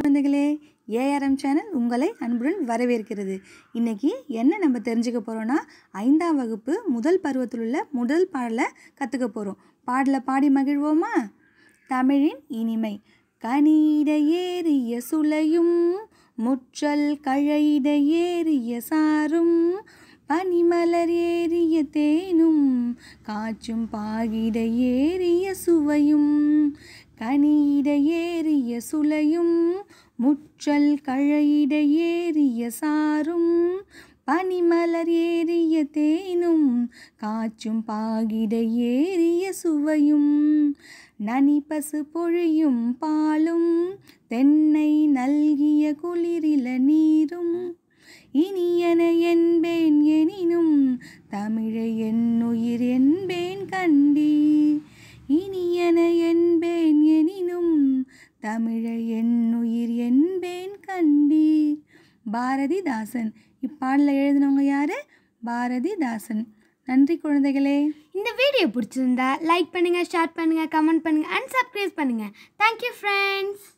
குழந்தைகளே ARM channel உங்களை அன்புடன் வரவேற்கிறது இன்றைக்கி என்ன நம்ம தெரிஞ்சுக்க போகிறோன்னா ஐந்தாம் வகுப்பு முதல் பருவத்தில் உள்ள முதல் பாடலை கற்றுக்க போகிறோம் பாடலை பாடி மகிழ்வோமா தமிழின் இனிமை கனியிட ஏறிய சுளையும் முற்றல் கழையிட ஏறிய சாரும் பனிமலர் ஏறிய தேனும் காற்றும் பாகிட ஏறிய சுவையும் கனியிடையே சுளையும் முற்றல் கழையிட ஏறிய சாரும் பனிமலர் ஏறிய தேனும் காச்சும் பாகிட ஏறிய சுவையும் நனி பசு பொழியும் பாலும் தென்னை நல்கிய குளிரில நீரும் இனியன என்பேன் எனினும் தமிழை என்னுயிர் என்பேன் கண்டி இனியன என்பேன் தமிழை என்னுயிர் என்பேன் கண்டி பாரதிதாசன் இப்பாடலை எழுதினவங்க யார் பாரதிதாசன் நன்றி குழந்தைகளே இந்த வீடியோ பிடிச்சிருந்தா லைக் பண்ணுங்கள் ஷேர் பண்ணுங்கள் கமெண்ட் பண்ணுங்க அண்ட் சப்ஸ்கிரைப் பண்ணுங்கள் தேங்க்யூ ஃப்ரெண்ட்ஸ்